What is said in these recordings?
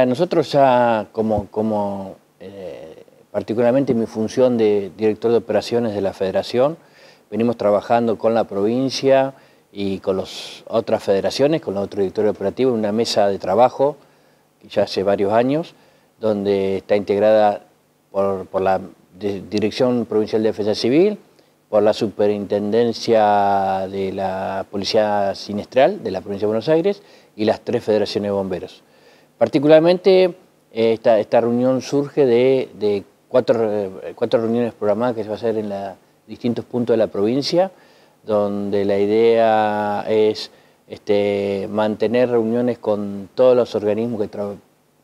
Nosotros ya como, como eh, particularmente en mi función de director de operaciones de la federación, venimos trabajando con la provincia y con las otras federaciones, con la otros directores operativos, en una mesa de trabajo que ya hace varios años, donde está integrada por, por la Dirección Provincial de Defensa Civil, por la Superintendencia de la Policía Sinestral de la Provincia de Buenos Aires y las tres federaciones de bomberos. Particularmente, eh, esta, reunión surge de, eh, cuatro, reuniones programadas que se va a hacer en distintos puntos de la provincia, donde la idea es este, mantener reuniones con todos los organismos que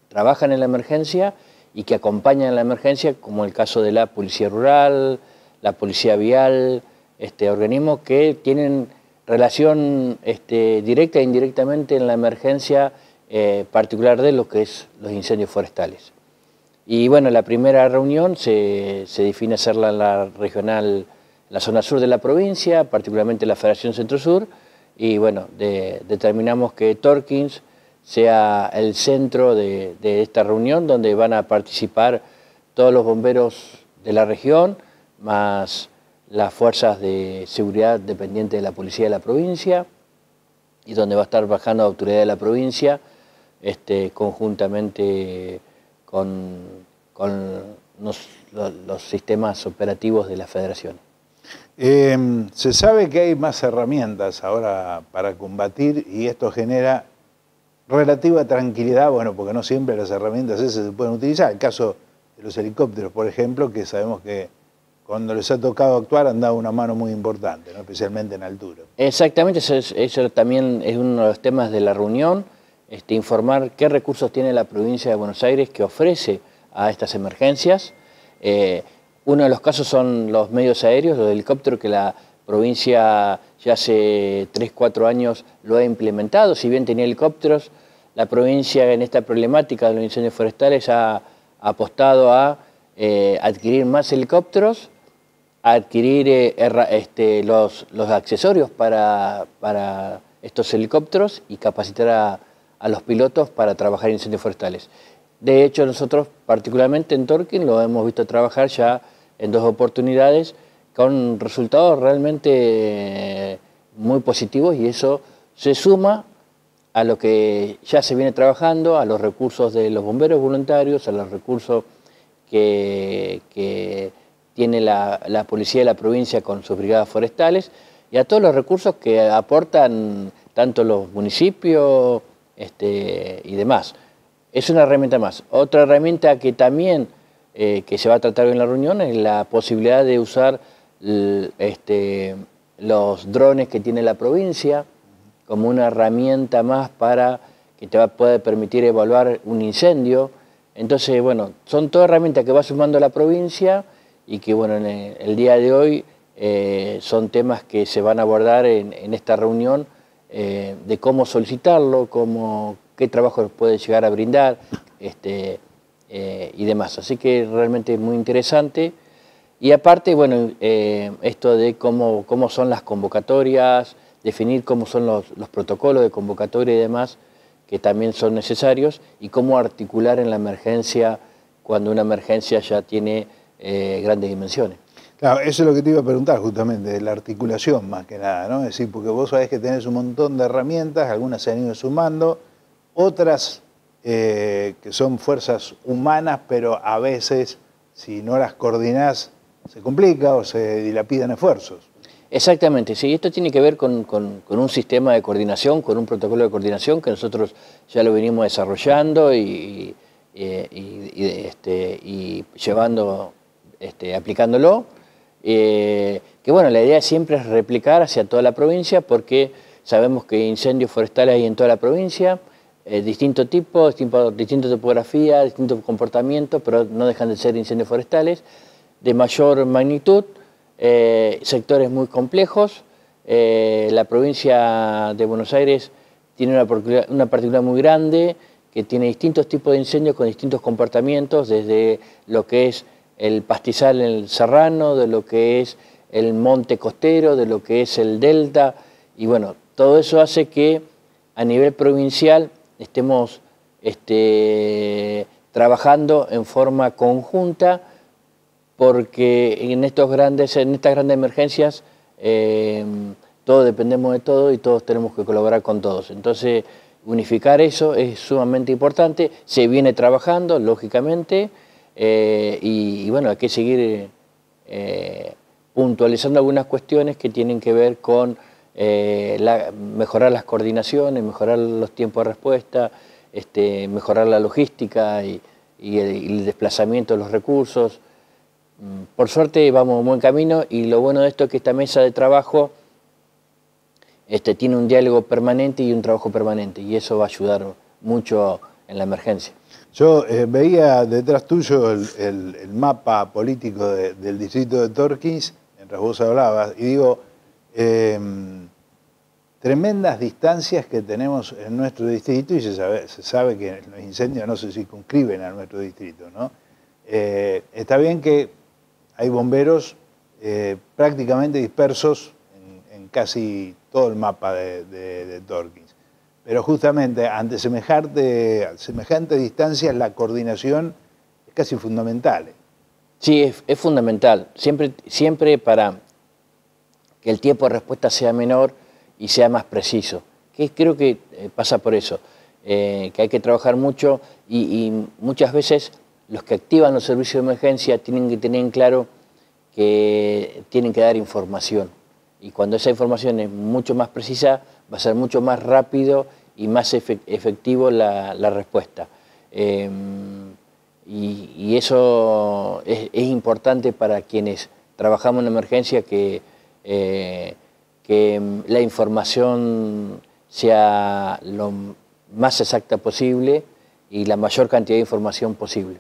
trabajan en la emergencia y que acompañan la emergencia, como el caso de la Policía Rural, la Policía Vial, este, organismos que tienen relación este, directa e indirectamente en la emergencia eh, particular de lo que es los incendios forestales. Y bueno, la primera reunión se, se define hacerla en la regional, la zona sur de la provincia, particularmente la Federación Centro-Sur, y bueno, determinamos que Torkins sea el centro de, de esta reunión donde van a participar todos los bomberos de la región, más las fuerzas de seguridad dependientes de la policía de la provincia y donde va a estar bajando la autoridad de la provincia este, conjuntamente con, los, sistemas operativos de la federación. Em, se sabe que hay más herramientas ahora para combatir y esto genera relativa tranquilidad, bueno, porque no siempre las herramientas esas se pueden utilizar. El caso de los helicópteros, por ejemplo, que sabemos que cuando les ha tocado actuar han dado una mano muy importante, especialmente en altura. Exactamente, eso también es uno de los temas de la reunión. Este, informar qué recursos tiene la provincia de Buenos Aires que ofrece a estas emergencias. Eh, uno de los casos son los medios aéreos, los helicópteros que la provincia ya hace 3, 4 años lo ha implementado. Si bien tenía helicópteros, la provincia en esta problemática de los incendios forestales ha apostado a eh, adquirir más helicópteros, a adquirir eh, este, los, los, accesorios para, para estos helicópteros y capacitar a, a los pilotos para trabajar incendios forestales. De hecho, nosotros particularmente en Torquín lo hemos visto trabajar ya en dos oportunidades con resultados realmente eh, muy positivos y eso se suma a lo que ya se viene trabajando, a los recursos de los bomberos voluntarios, a los recursos que, tiene la, policía de la provincia con sus brigadas forestales y a todos los recursos que aportan tanto los municipios, este, y demás. Es una herramienta más. Otra herramienta que también eh, que se va a tratar en la reunión es la posibilidad de usar este, los drones que tiene la provincia como una herramienta más para que te pueda permitir evaluar un incendio. Entonces, bueno, son todas herramientas que va sumando la provincia y que, bueno, el, día de hoy eh, son temas que se van a abordar en esta reunión eh, de cómo solicitarlo, qué trabajo puede llegar a brindar este, eh, y demás. Así que realmente es muy interesante. Y aparte, bueno, eh, esto de cómo, son las convocatorias, definir cómo son los, protocolos de convocatoria y demás, que también son necesarios, y cómo articular en la emergencia cuando una emergencia ya tiene grandes dimensiones. Claro, eso es lo que te iba a preguntar justamente, de la articulación más que nada, ¿no? Es decir, porque vos sabés que tenés un montón de herramientas, algunas se han ido sumando, otras eh, que son fuerzas humanas, pero a veces, si no las coordinás, se complica o se dilapidan esfuerzos. Exactamente, sí, esto tiene que ver con, un sistema de coordinación, con un protocolo de coordinación que nosotros ya lo venimos desarrollando y, y, eh, este, llevando, este, aplicándolo. Eh, que bueno, la idea siempre es replicar hacia toda la provincia porque sabemos que incendios forestales hay en toda la provincia, distinto tipo, distinto, distinta topografía, distintos comportamientos, pero no dejan de ser incendios forestales, de mayor magnitud, eh, sectores muy complejos. Eh, la provincia de Buenos Aires tiene una una particularidad muy grande que tiene distintos tipos de incendios con distintos comportamientos, desde lo que es el pastizal en el serrano, de lo que es el monte costero, de lo que es el delta, y bueno, todo eso hace que a nivel provincial estemos este, trabajando en forma conjunta, porque en, estos grandes, en estas grandes emergencias em, todos dependemos de todo y todos tenemos que colaborar con todos. Entonces, unificar eso es sumamente importante, se viene trabajando, lógicamente, eh, y, bueno, hay que seguir eh, eh, puntualizando algunas cuestiones que tienen que ver con mejorar las coordinaciones, mejorar los tiempos de respuesta, este, mejorar la logística y, el, desplazamiento de los recursos. Mm, por suerte vamos en buen camino y lo bueno de esto es que esta mesa de trabajo... Este, tiene un diálogo permanente y un trabajo permanente y eso va a ayudar mucho en la emergencia. Yo eh, veía detrás tuyo el, mapa político del distrito de Torkins, mientras vos hablabas, y digo, em, tremendas distancias que tenemos en nuestro distrito, y se sabe, que los incendios no se circunscriben a nuestro distrito, ¿no? Eh, está bien que hay bomberos eh, prácticamente dispersos en, casi todo el mapa de, de, pero justamente ante semejante, semejante distancia la coordinación es casi fundamental. Sí, es, fundamental. Siempre, siempre para que el tiempo de respuesta sea menor y sea más preciso. Que creo que eh, pasa por eso, eh, que hay que trabajar mucho y, y, muchas veces los que activan los servicios de emergencia tienen que tener en claro que tienen que dar información. Y cuando esa información es mucho más precisa, va a ser mucho más rápido y más efectivo la, respuesta. Em, y, eso es, importante para quienes trabajamos en emergencia que, eh, que em, la información sea lo más exacta posible y la mayor cantidad de información posible.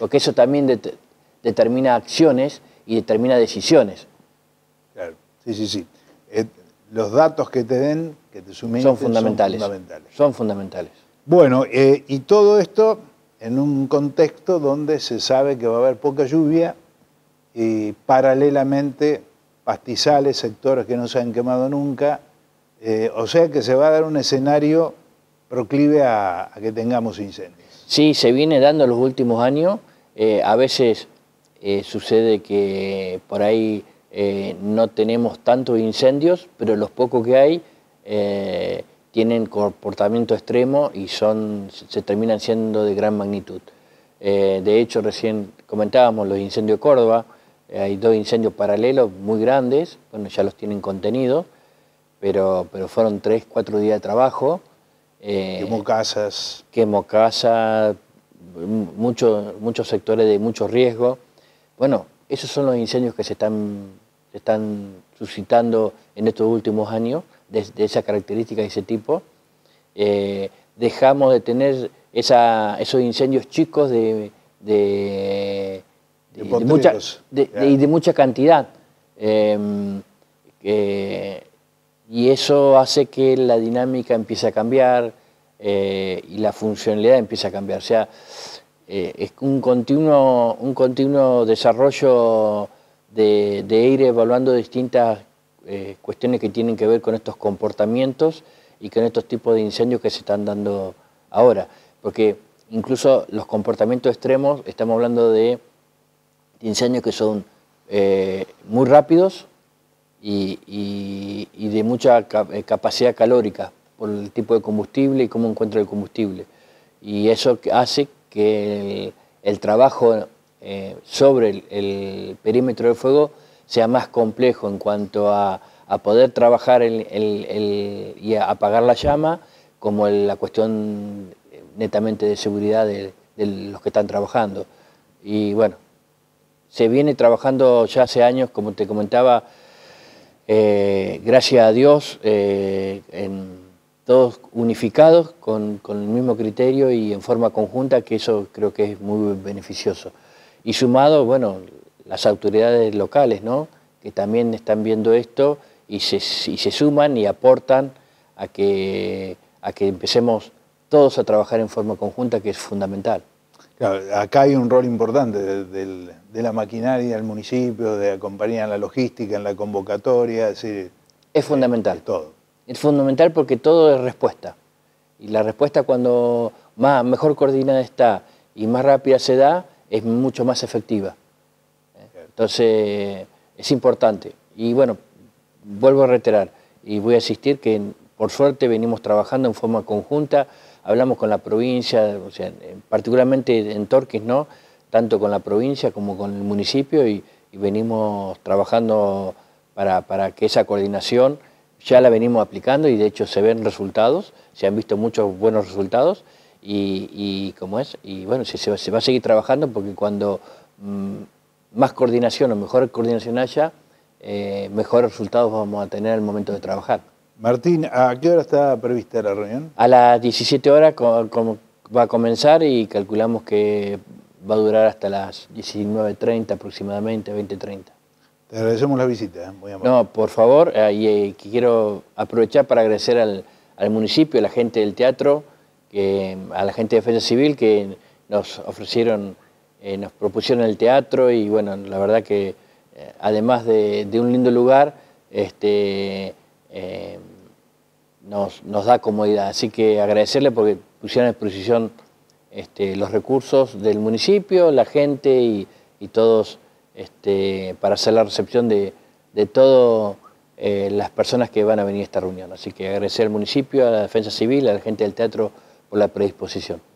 Porque eso también determina acciones y determina decisiones. Claro, sí, sí, sí. Eh, los datos que te den que te suministren son fundamentales. Son fundamentales. Son fundamentales. Bueno, eh, y todo esto en un contexto donde se sabe que va a haber poca lluvia y paralelamente pastizales, sectores que no se han quemado nunca. Eh, o sea que se va a dar un escenario proclive a, que tengamos incendios. Sí, se viene dando en los últimos años. Eh, a veces sucede que por ahí no tenemos tantos incendios, pero los pocos que hay eh, tienen comportamiento extremo y son, se terminan siendo de gran magnitud. Eh, de hecho, recién comentábamos los incendios de Córdoba, eh, hay dos incendios paralelos muy grandes, bueno, ya los tienen contenidos, pero, pero fueron tres, cuatro días de trabajo. quemó casas. Quemó casas, muchos muchos sectores de mucho riesgo. Bueno, esos son los incendios que se están, se están suscitando en estos últimos años de, esa característica, de ese tipo, eh, dejamos de tener esos incendios chicos de, de, de mucha, cantidad. Em, y eso hace que la dinámica empiece a cambiar eh, y la funcionalidad empiece a cambiar. O sea, eh, es un continuo, un continuo desarrollo de, de ir evaluando distintas eh, cuestiones que tienen que ver con estos comportamientos y con estos tipos de incendios que se están dando ahora. Porque incluso los comportamientos extremos, estamos hablando de incendios que son eh, muy rápidos y, de mucha eh, capacidad calórica por el tipo de combustible y cómo encuentra el combustible. Y eso hace que el, trabajo sobre el, perímetro de fuego sea más complejo en cuanto a, poder trabajar el, y apagar la llama, como la cuestión netamente de seguridad de, los que están trabajando. Y bueno, se viene trabajando ya hace años, como te comentaba, eh, gracias a Dios, eh, en, todos unificados con, con, el mismo criterio y en forma conjunta, que eso creo que es muy beneficioso. Y sumado, bueno, las autoridades locales, ¿no? que también están viendo esto y se, y se suman y aportan a que, a que empecemos todos a trabajar en forma conjunta, que es fundamental. acá hay un rol importante de, de, la maquinaria del municipio, de acompañar en la logística, en la convocatoria. Es, decir, es fundamental. Es todo. Es fundamental porque todo es respuesta. Y la respuesta cuando más, mejor coordinada está y más rápida se da, es mucho más efectiva. Entonces, es importante. Y bueno, vuelvo a reiterar, y voy a insistir que por suerte venimos trabajando en forma conjunta, hablamos con la provincia, o sea, particularmente en Torquis, ¿no? tanto con la provincia como con el municipio, y, venimos trabajando para, que esa coordinación ya la venimos aplicando y de hecho se ven resultados, se han visto muchos buenos resultados y, y como es, y bueno, se, se, va a seguir trabajando porque cuando mm, más coordinación o mejor coordinación haya, eh, mejores resultados vamos a tener al momento de trabajar. Martín, ¿a qué hora está prevista la reunión? A las 17 horas va a comenzar y calculamos que va a durar hasta las 19.30 aproximadamente, 20.30. Te agradecemos la visita, ¿eh? muy No, por favor, eh, quiero aprovechar para agradecer al, al, municipio, a la gente del teatro, a la gente de Defensa Civil que nos ofrecieron eh, nos propusieron el teatro y bueno, la verdad que eh, además de, un lindo lugar, este, eh, nos, da comodidad. Así que agradecerle porque pusieron en disposición este, los recursos del municipio, la gente y, todos este, para hacer la recepción de, de todas las personas que van a venir a esta reunión. Así que agradecer al municipio, a la Defensa Civil, a la gente del teatro por la predisposición.